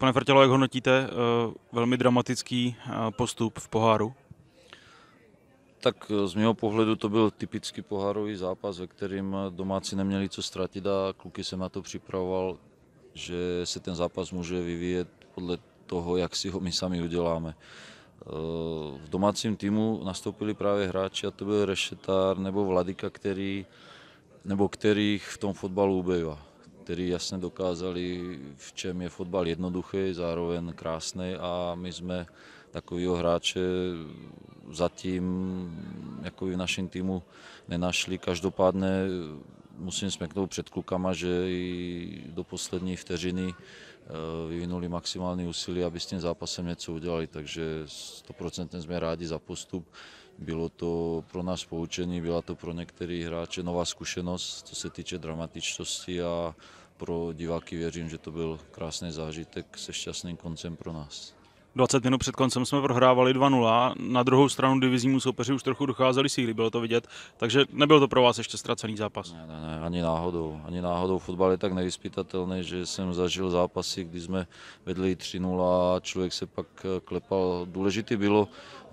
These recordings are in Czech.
Pane Frtělo, jak hodnotíte eh, velmi dramatický eh, postup v poháru? Tak eh, z mého pohledu to byl typický pohárový zápas, ve kterým domácí neměli co ztratit a kluky se na to připravoval, že se ten zápas může vyvíjet podle toho, jak si ho my sami uděláme. V domácím týmu nastoupili právě hráči, a to byl Rešetár nebo Vladika, který, nebo kterých v tom fotbalu ubývá kteří jasně dokázali, v čem je fotbal jednoduchý, zároveň krásný a my jsme takového hráče zatím jako v našem týmu nenašli. Každopádně musím smeknout před klukama, že i do poslední vteřiny eh, vyvinuli maximální úsilí, aby s tím zápasem něco udělali, takže 100% jsme rádi za postup. Bylo to pro nás poučení, byla to pro některé hráče nová zkušenost, co se týče dramatičnosti a pro diváky věřím, že to byl krásný zážitek se šťastným koncem pro nás. 20 minut před koncem jsme prohrávali 2-0, na druhou stranu divizímu soupeři už trochu docházeli síly, bylo to vidět, takže nebyl to pro vás ještě ztracený zápas. Ne, ne, ne ani náhodou. Ani náhodou fotbal je tak nevyspytatelný, že jsem zažil zápasy, kdy jsme vedli 3-0 a člověk se pak eh, klepal. Důležité bylo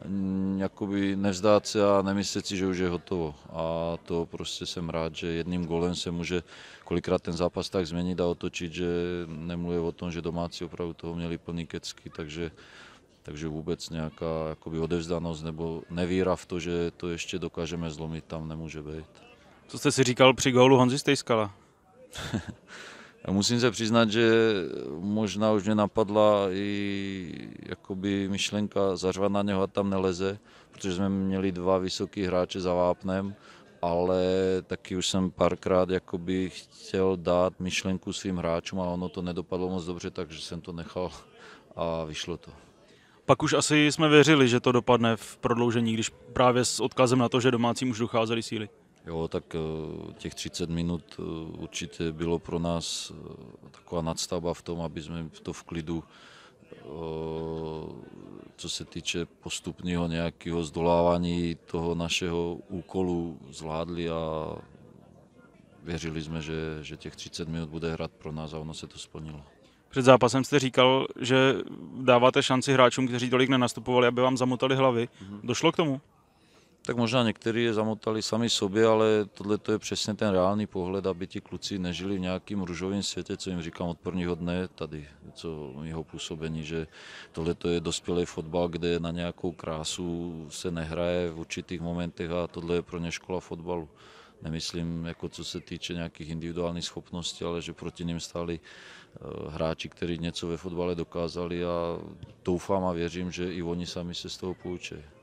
mm, jakoby nevzdát se a nemyslet si, že už je hotovo. A to prostě jsem rád, že jedním golem se může kolikrát ten zápas tak změnit a otočit, že nemluvím o tom, že domácí opravdu toho měli plný kecky, takže takže vůbec nějaká jakoby odevzdanost nebo nevíra v to, že to ještě dokážeme zlomit, tam nemůže být. Co jste si říkal při gólu Honzi Stejskala? musím se přiznat, že možná už mě napadla i jakoby myšlenka zařvat na něho a tam neleze, protože jsme měli dva vysoký hráče za vápnem, ale taky už jsem párkrát jakoby chtěl dát myšlenku svým hráčům a ono to nedopadlo moc dobře, takže jsem to nechal a vyšlo to. Pak už asi jsme věřili, že to dopadne v prodloužení, když právě s odkazem na to, že domácím už docházeli síly. Jo, tak eh, těch 30 minut eh, určitě bylo pro nás eh, taková nadstavba v tom, aby jsme to v klidu, co se týče postupného nějakého zdolávání toho našeho úkolu, zvládli a věřili jsme, že, že těch 30 minut bude hrát pro nás a ono se to splnilo před zápasem jste říkal, že dáváte šanci hráčům, kteří tolik nenastupovali, aby vám zamotali hlavy. Mm-hmm. Došlo k tomu? Tak možná někteří je zamotali sami sobě, ale tohle je přesně ten reálný pohled, aby ti kluci nežili v nějakém růžovém světě, co jim říkám od prvního dne tady, co jeho působení, že tohle je dospělý fotbal, kde na nějakou krásu se nehraje v určitých momentech a tohle je pro ně škola fotbalu nemyslím jako co se týče nějakých individuálních schopností, ale že proti ním stáli eh, hráči, kteří něco ve fotbale dokázali a doufám a věřím, že i oni sami se z toho poučejí.